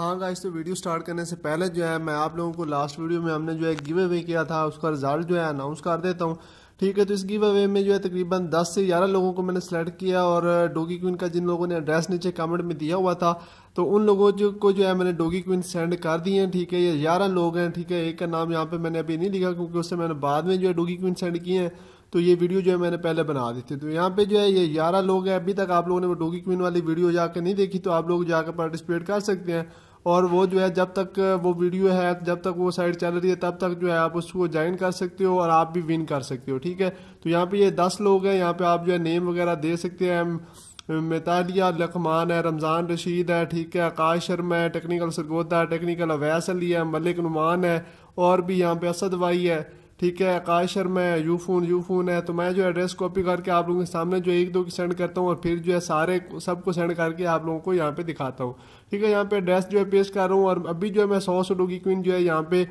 हाँ गाइस तो video start करने से पहले जो है मैं आप लोगों को लास्ट वीडियो में हमने जो है गिव अवे किया था उसका रिजल्ट जो है अनाउंस कर देता हूँ ठीक है तो इस गिव अवे में जो है तकरीबन 10 से 11 लोगों को मैंने सेलेक्ट किया और डोगी क्वीन का जिन लोगों ने एड्रेस नीचे कमेंट में दिया हुआ था तो उन लोगों जो को जो है मैंने डोगी क्वीन सेंड कर दिए हैं ठीक है ये ग्यारह लोग हैं ठीक है एक का नाम यहाँ पर मैंने अभी नहीं लिखा क्योंकि उससे मैंने बाद में जो है डोगी क्वीन सेंड किए हैं तो ये वीडियो जो है मैंने पहले बना दी थी तो यहाँ पे जो है ये ग्यारह लोग हैं अभी तक आप लोगों ने वो डोगी क्वीन वाली वीडियो जाकर नहीं देखी तो आप लोग जाकर पार्टिसिपेट कर सकते हैं और वो जो है जब तक वो वीडियो है जब तक वो साइड चल रही है तब तक जो है आप उसको ज्वाइन कर सकते हो और आप भी विन कर सकते हो ठीक है तो यहाँ पे ये दस लोग हैं यहाँ पे आप जो है नेम वगैरह दे सकते हैं मितालिया लखमान है रमज़ान रशीद है ठीक है आकाश शर्मा है टेक्निकल सरगोदा है टेक्निकल अवैस अली है मलिक नुमान है और भी यहाँ पे असद भाई है ठीक है आकाश शर्मा है यू फोन यू फोन है तो मैं जो एड्रेस कॉपी करके आप लोगों के सामने जो एक दो की सेंड करता हूँ और फिर जो है सारे सबको सेंड करके आप लोगों को यहाँ पे दिखाता हूँ ठीक है यहाँ पे एड्रेस जो है पेश कर रहा हूँ और अभी जो है मैं सौ सौ की क्वीन जो है यहाँ पे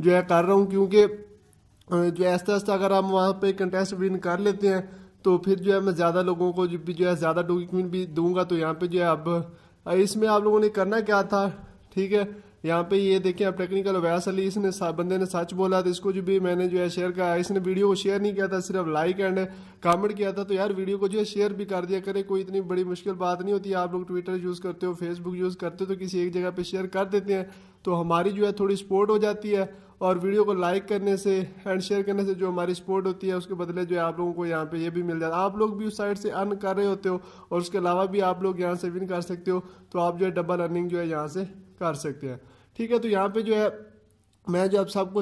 जो है कर रहा हूँ क्योंकि जो ऐसे ऐसे अगर हम वहाँ पर कंटेस्ट विन कर लेते हैं तो फिर जो है मैं ज़्यादा लोगों को जो भी जो है ज़्यादा डोगी क्वीन भी दूंगा तो यहाँ पे जो है अब इसमें आप लोगों ने करना क्या था ठीक है यहाँ पे ये देखें आप टेक्निकल अवैस अली इसने बंदे ने सच बोला तो इसको जो भी मैंने जो है शेयर कहा इसने वीडियो को शेयर नहीं किया था सिर्फ लाइक एंड कमेंट किया था तो यार वीडियो को जो है शेयर भी कर दिया करें कोई इतनी बड़ी मुश्किल बात नहीं होती आप लोग ट्विटर यूज़ करते हो फेसबुक यूज़ करते हो तो किसी एक जगह पर शेयर कर देते हैं तो हमारी जो है थोड़ी सपोर्ट हो जाती है और वीडियो को लाइक करने से एंड शेयर करने से जो हमारी सपोर्ट होती है उसके बदले जो है आप लोगों को यहाँ पे ये भी मिल जाता है आप लोग भी उस साइड से अर्न कर रहे होते हो और उसके अलावा भी आप लोग यहाँ से विन कर सकते हो तो आप जो है डबल अर्निंग जो है यहाँ से कर सकते हैं ठीक है तो यहाँ पे जो है मैं जो आप सबको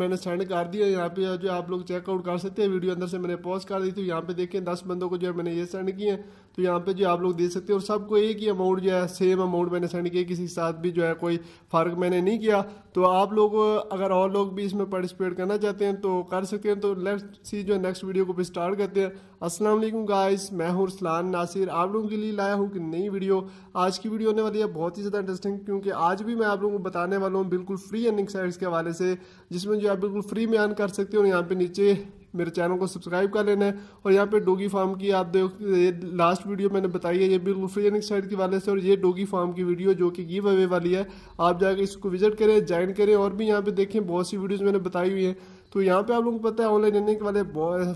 मैंने सेंड कर दिया यहाँ पे जो आप लोग चेकआउट कर सकते हैं वीडियो अंदर से मैंने पॉज कर दी थी तो यहाँ पे देखें दस बंदों को जो है मैंने ये सेंड किए हैं तो यहाँ पे जो आप लोग दे सकते हैं और सबको एक ही अमाउंट जो है सेम अमाउंट मैंने सेंड किया किसी के साथ भी जो है कोई फ़र्क मैंने नहीं किया तो आप लोग अगर और लोग भी इसमें पार्टिसिपेट करना चाहते हैं तो कर सकते हैं तो लेट सी जो नेक्स्ट वीडियो को भी स्टार्ट करते हैं असलम गाइस मैं हूँ रसलान नासिर आप लोगों के लिए लाया हूँ कि नई वीडियो आज की वीडियो होने वाली है बहुत ही ज़्यादा इंटरेस्टिंग क्योंकि आज भी मैं आप लोगों को बताने वाला हूँ बिल्कुल फ्री अर्निंग साइट्स के हवाले से जिसमें जो आप बिल्कुल फ्री में अर्न कर सकते हो और यहाँ पर नीचे मेरे चैनल को सब्सक्राइब कर लेना है और यहाँ पे डोगी फार्म की आप देख ये लास्ट वीडियो मैंने बताई है ये बिल्कुल फ्री साइड के वाले से और ये डोगी फार्म की वीडियो जो कि गिव अवे वाली है आप जाकर इसको विजिट करें ज्वाइन करें और भी यहाँ पे देखें बहुत सी वीडियोज़ मैंने बताई हुई है तो यहाँ पे आप लोगों को पता है ऑनलाइन अर्निंग वाले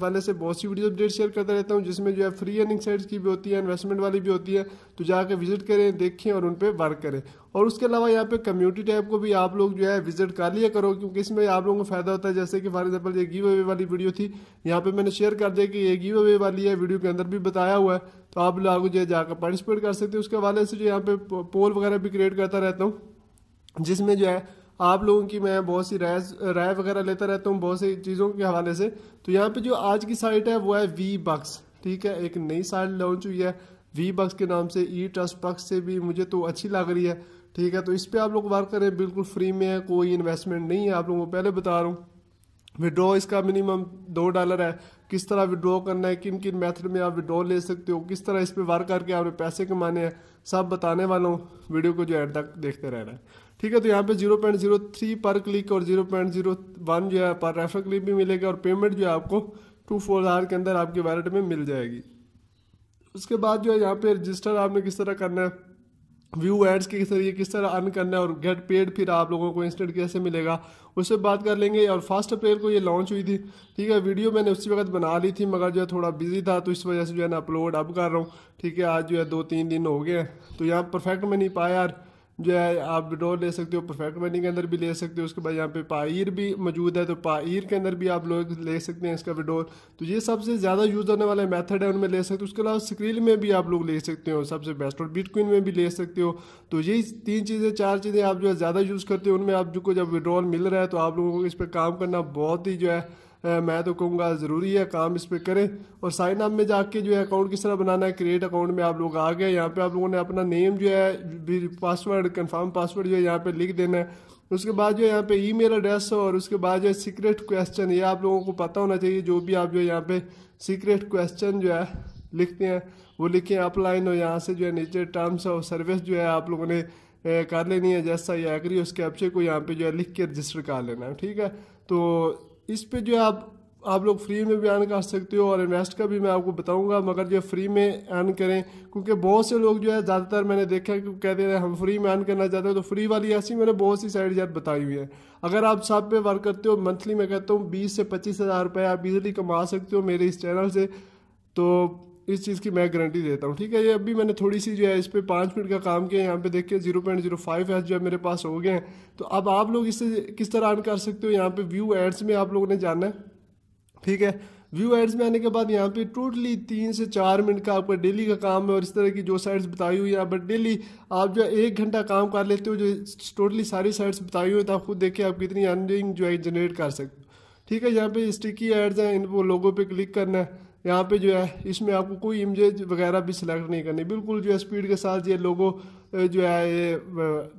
वाले से बहुत सी वीडियो अपडेट शेयर करता रहता हूँ जिसमें जो है फ्री अर्निंग साइट्स की भी होती है इन्वेस्टमेंट वाली भी होती है तो जाकर विजिट करें देखें और उन पर वर्क करें और उसके अलावा यहाँ पे कम्युनिटी टैब को भी आप लोग जो है विजिट कर लिया करो क्योंकि इसमें आप लोगों को फायदा होता है जैसे कि फॉर एग्जाम्पल ये गिव अवे वाली वीडियो थी यहाँ पे मैंने शेयर कर दिया कि ये गिव अवे वाली है वीडियो के अंदर भी बताया हुआ है तो आप लोग जो है जाकर पार्टिसिपेट कर सकते हैं उसके हवाले से जो यहाँ पे पोल वगैरह भी क्रिएट करता रहता हूँ जिसमें जो है आप लोगों की मैं बहुत सी राय राय वगैरह लेता रहता हूँ बहुत सी चीज़ों के हवाले से तो यहाँ पे जो आज की साइट है वो है वी बक्स ठीक है एक नई साइट लॉन्च हुई है वी बक्स के नाम से ई ट्रस्ट बक्स से भी मुझे तो अच्छी लग रही है ठीक है तो इस पर आप लोग वर्क करें बिल्कुल फ्री में है कोई इन्वेस्टमेंट नहीं है आप लोगों को पहले बता रहा हूँ विड्रॉ इसका मिनिमम दो डॉलर है किस तरह विड्रॉ करना है किन किन मेथड में आप विड्रॉ ले सकते हो किस तरह इस पर वर्क करके आपने पैसे कमाने हैं सब बताने वाला हूँ वीडियो को जो एंड तक देखते रहना है ठीक है तो यहाँ पे 0.03 पर क्लिक और 0.01 जो है पर रेफर क्लिक भी मिलेगा और पेमेंट जो है आपको टू फोर आवर के अंदर आपके वैलेट में मिल जाएगी उसके बाद जो है यहाँ पे रजिस्टर आपने किस तरह करना है व्यू एड्स के जरिए किस तरह अर्न करना है और गेट पेड फिर आप लोगों को इंस्टेंट कैसे मिलेगा उससे बात कर लेंगे और फर्स्ट अप्रैल को ये लॉन्च हुई थी ठीक है वीडियो मैंने उसी वक्त बना ली थी मगर जो है थोड़ा बिजी था तो इस वजह से जो है ना अपलोड अब कर रहा हूँ ठीक है आज जो है दो तीन दिन हो गए तो यहाँ परफेक्ट में नहीं पाया यार जो है आप विड्रॉल ले सकते हो परफेक्ट मनी के अंदर भी ले सकते हो उसके बाद यहाँ पे पाइर भी मौजूद है तो पाइर के अंदर भी आप लोग ले सकते हैं इसका विड्रॉल तो ये सबसे ज़्यादा यूज़ होने वाला मेथड है उनमें ले सकते हो उसके अलावा स्क्रीन में भी आप लोग ले सकते हो सबसे बेस्ट और बिटकॉइन में भी ले सकते हो तो यही तीन चीज़ें चार चीज़ें आप जो है ज़्यादा यूज़ करते हो उनमें आप जो को जब विड्रॉल मिल रहा है तो आप लोगों को इस पर काम करना बहुत ही जो है मैं तो कहूँगा ज़रूरी है काम इस पर करें और साइन अप में जाके जो है अकाउंट किस तरह बनाना है क्रिएट अकाउंट में आप लोग आ गए यहाँ पे आप लोगों ने अपना नेम जो है पासवर्ड कन्फर्म पासवर्ड जो है यहाँ पे लिख देना है उसके बाद जो है यहाँ पे ईमेल एड्रेस और उसके बाद जो है सीक्रेट क्वेश्चन ये आप लोगों को पता होना चाहिए जो भी आप जो है यहाँ पे सीक्रेट क्वेश्चन जो है लिखते हैं वो लिखें अपलाइन और यहाँ से जो है नीचे टर्म्स और सर्विस जो है आप लोगों ने कर लेनी है जैसा ये एग्री उस कैप्चे को यहाँ पे जो है लिख के रजिस्टर कर लेना है ठीक है तो इस पे जो है आप आप लोग फ्री में भी अर्न कर सकते हो और इन्वेस्ट का भी मैं आपको बताऊंगा मगर जो फ्री में अर्न करें क्योंकि बहुत से लोग जो है ज़्यादातर मैंने देखा है कि कहते हैं हम फ्री में अर्न करना चाहते हो तो फ्री वाली ऐसी मैंने बहुत सी साइड यार बताई हुई है अगर आप सब पे वर्क करते हो मंथली मैं कहता हूँ बीस से पच्चीस हज़ार रुपये आप इजीली कमा सकते हो मेरे इस चैनल से तो इस चीज़ की मैं गारंटी देता हूँ ठीक है ये अभी मैंने थोड़ी सी जो है इस पर पाँच मिनट का काम किया यहाँ पे देख के zero point zero five ads जो है मेरे पास हो गए हैं तो अब आप लोग इससे किस तरह अर्न कर सकते हो यहाँ पे व्यू एड्स में आप लोगों ने जाना है ठीक है व्यू एड्स में आने के बाद यहाँ पे टोटली तीन से चार मिनट का आपका डेली का काम है और इस तरह की जो साइड्स बताई हुई है बट डेली आप जो एक घंटा काम कर लेते हो जो टोटली सारी साइड्स बताई हुई है तो आप खुद देखिए आप कितनी अर्निंग जो है जनरेट कर सकते हो ठीक है यहाँ पे स्टिकी एड्स हैं इन वो लोगों पे क्लिक करना है यहाँ पे जो है इसमें आपको कोई इमेज वगैरह भी सिलेक्ट नहीं करनी बिल्कुल जो है स्पीड के साथ ये लोगो जो है ये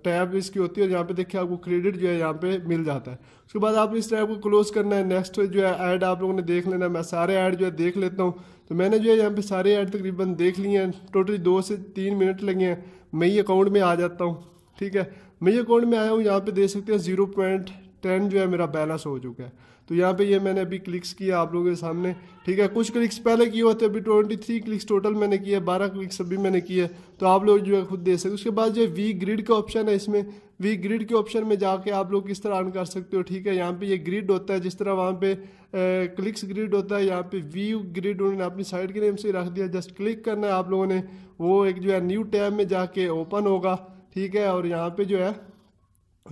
टैब इसकी होती है और यहाँ पे देखिए आपको क्रेडिट जो है यहाँ पे मिल जाता है उसके बाद आपने इस टैब को क्लोज करना है नेक्स्ट जो है ऐड आप लोगों ने देख लेना मैं सारे ऐड जो है देख लेता हूँ तो मैंने जो है यहाँ पे सारे ऐड तकरीबन देख लिए हैं टोटली दो से तीन मिनट लगे हैं मई अकाउंट में आ जाता हूँ ठीक है मई अकाउंट में आया हूँ यहाँ पे देख सकते हैं जीरो पॉइंट टेन जो है मेरा बैलेंस हो चुका है तो यहाँ पे ये मैंने अभी क्लिक्स किया आप लोगों के सामने ठीक है कुछ क्लिक्स पहले किए होते अभी ट्वेंटी थ्री क्लिक्स टोटल मैंने किए बारह क्लिक्स अभी मैंने किए तो आप लोग जो है खुद दे सकते उसके बाद जो है वी ग्रिड का ऑप्शन है इसमें वी ग्रिड के ऑप्शन में जाके आप लोग किस तरह ऑन कर सकते हो ठीक है यहाँ पे ये ग्रिड होता है जिस तरह वहाँ पे क्लिक्स ग्रिड होता है यहाँ पे वी ग्रिड उन्होंने अपनी साइड के नेम से रख दिया जस्ट क्लिक करना है आप लोगों ने वो एक जो है न्यू टैब में जाके ओपन होगा ठीक है और यहाँ पे जो है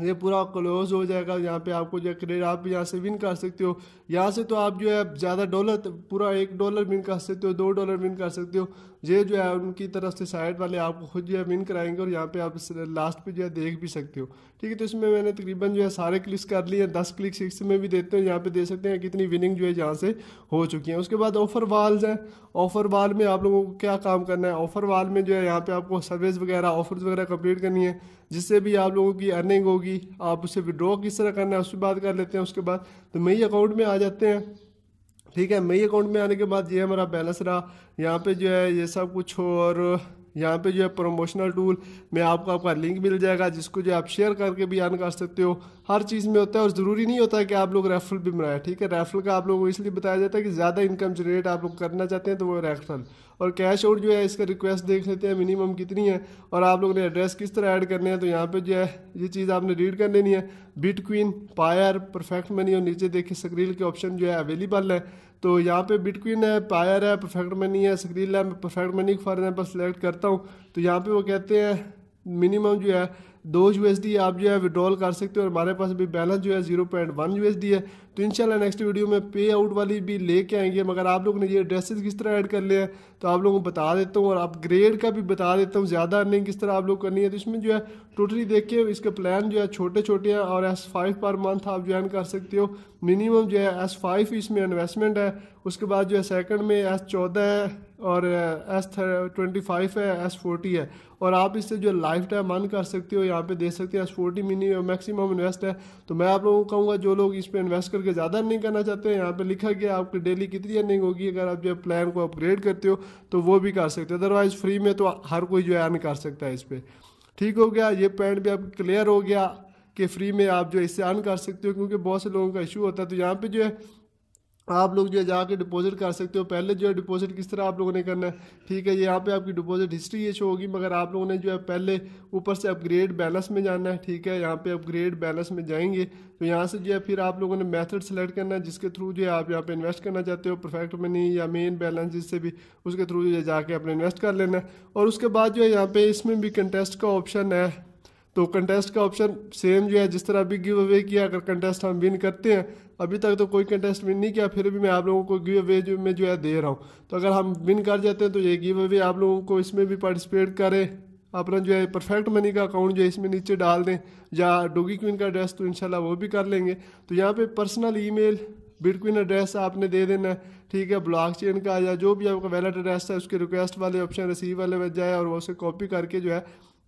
ये पूरा क्लोज हो जाएगा यहाँ पे आपको जो क्रेडिट आप यहाँ से विन कर सकते हो यहाँ से तो आप जो है ज़्यादा डॉलर पूरा एक डॉलर विन कर सकते हो दो डॉलर विन कर सकते हो ये जो है उनकी तरफ से साइड वाले आपको खुद जो है विन कराएंगे और यहाँ पे आप लास्ट पे जो है देख भी सकते हो ठीक है तो इसमें मैंने तकरीबन जो है सारे क्लिक्स कर लिए हैं दस क्लिक्स इसमें भी देते हैं यहाँ पे दे सकते हैं कितनी विनिंग जो है यहाँ से हो चुकी है उसके बाद ऑफर वाल्स हैं ऑफर वाल में आप लोगों को क्या काम करना है ऑफर वाल में जो है यहाँ पे आपको सर्विस वगैरह ऑफर्स वगैरह कम्प्लीट करनी है जिससे भी आप लोगों की अर्निंग होगी आप उसे विड्रॉ किस तरह करना है उसकी बात कर लेते हैं उसके बाद तो मई अकाउंट में आ जाते हैं ठीक है मई अकाउंट में आने के बाद ये हमारा बैलेंस रहा यहाँ पे जो है ये सब कुछ और यहाँ पे जो है प्रमोशनल टूल में आपको आपका लिंक मिल जाएगा जिसको जो आप शेयर करके भी अर्न कर सकते हो हर चीज़ में होता है और ज़रूरी नहीं होता है कि आप लोग रेफरल भी बनाए ठीक है रेफरल का आप लोगों को इसलिए बताया जाता है कि ज़्यादा इनकम जनरेट आप लोग करना चाहते हैं तो वो रेफरल और कैश आउट जो है इसका रिक्वेस्ट देख लेते हैं मिनिमम कितनी है और आप लोगों ने एड्रेस किस तरह ऐड करने हैं तो यहाँ पे जो है ये चीज़ आपने रीड कर लेनी है क्वीन पायर परफेक्ट मनी और नीचे देखिए स्क्रील के ऑप्शन जो है अवेलेबल है तो यहाँ पे क्वीन है पायर है परफेक्ट मनी है स्क्रील है perfect money for example select करता हूँ तो यहाँ पर वो कहते हैं मिनिमम जो है दो यू आप जो है विड्रॉल कर सकते हो और हमारे पास अभी बैलेंस जो है जीरो पॉइंट वन यू है तो इंशाल्लाह नेक्स्ट वीडियो में पे आउट वाली भी लेके आएंगे मगर आप लोग ने ये ड्रेसेस किस तरह ऐड कर लिया है तो आप लोगों को बता देता हूँ और अपग्रेड का भी बता देता हूँ ज़्यादा अर्निंग किस तरह आप लोग करनी है तो इसमें जो है टोटली देखिए इसके प्लान जो है छोटे छोटे हैं और एस फाइव पर मंथ आप ज्वाइन कर सकते हो मिनिमम जो है एस फाइव इसमें इन्वेस्टमेंट है उसके बाद जो है सेकंड में एस चौदह है और एस ट्वेंटी फाइव है एस फोर्टी है और आप इससे जो लाइफ टाइम अर्न कर सकते हो यहाँ पे देख सकते हो S forty minimum maximum invest है तो मैं आप लोगों को कहूँगा जो लोग इस पर इन्वेस्ट करके ज़्यादा अर्निंग करना चाहते हैं यहाँ पर लिखा गया आपकी डेली कितनी अर्निंग होगी अगर आप जो है प्लान को अपग्रेड करते हो तो वो भी कर सकते हो अदरवाइज़ फ्री में तो हर कोई जो है अर्न कर सकता है इस पर ठीक हो गया ये पॉइंट भी अब क्लियर हो गया कि फ्री में आप जो इसे अर्न कर सकते हो क्योंकि बहुत से लोगों का इशू होता है तो यहाँ पे जो है आप लोग जो है जाके डिपॉजिट कर सकते हो पहले जो है डिपॉजिट किस तरह आप लोगों ने करना है ठीक है यहाँ पे आपकी डिपॉजिट हिस्ट्री ये शो होगी मगर आप लोगों ने जो है पहले ऊपर से अपग्रेड बैलेंस में जाना है ठीक है यहाँ पे अपग्रेड बैलेंस में जाएंगे तो यहाँ से जो है फिर आप लोगों ने मेथड सेलेक्ट करना है जिसके थ्रू जो है आप यहाँ पे इन्वेस्ट करना चाहते हो परफेक्ट मनी या मेन बैलेंस जिससे भी उसके थ्रू जो है जाके अपने इन्वेस्ट कर लेना है और उसके बाद जो है यहाँ पे इसमें भी कंटेस्ट का ऑप्शन है तो कंटेस्ट का ऑप्शन सेम जो है जिस तरह अभी गिव अवे किया अगर कंटेस्ट हम विन करते हैं अभी तक तो कोई कंटेस्ट विन नहीं किया फिर भी मैं आप लोगों को गिव अवे जो में जो है दे रहा हूँ तो अगर हम विन कर जाते हैं तो ये गिव अवे आप लोगों को इसमें भी पार्टिसिपेट करें अपना जो है परफेक्ट मनी का अकाउंट जो है इसमें नीचे डाल दें या डोगी क्वीन का एड्रेस तो इनशाला वो भी कर लेंगे तो यहाँ पे पर्सनल ईमेल बिटकॉइन एड्रेस आपने दे देना है ठीक है ब्लॉक चेन का या जो भी आपका वैलेट एड्रेस है उसके रिक्वेस्ट वाले ऑप्शन रिसीव वाले बच जाए और वो उसे कॉपी करके जो है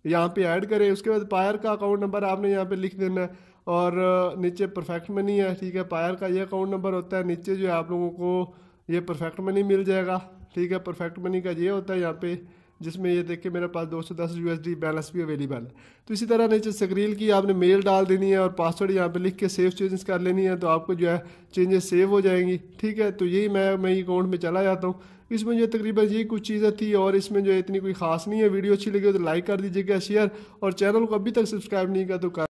यहाँ पे ऐड करें उसके बाद पायर का अकाउंट नंबर आपने यहाँ पे लिख देना है और नीचे परफेक्ट मनी है ठीक है पायर का ये अकाउंट नंबर होता है नीचे जो है आप लोगों को ये परफेक्ट मनी मिल जाएगा ठीक है परफेक्ट मनी का ये होता है यहाँ पे जिसमें ये देखिए मेरे पास 210 डी बैलेंस भी अवेलेबल है तो इसी तरह नीचे स्क्रीन की आपने मेल डाल देनी है और पासवर्ड यहाँ पे लिख के सेव चेंजेस कर लेनी है तो आपको जो है चेंजेस सेव हो जाएंगी ठीक है तो यही मैं मैं अकाउंट में चला जाता हूँ इसमें जो तकरीबन यही कुछ चीज़ें थी और इसमें जो इतनी कोई खास नहीं है वीडियो अच्छी लगी हो तो लाइक कर दीजिएगा शेयर और चैनल को अभी तक सब्सक्राइब नहीं किया तो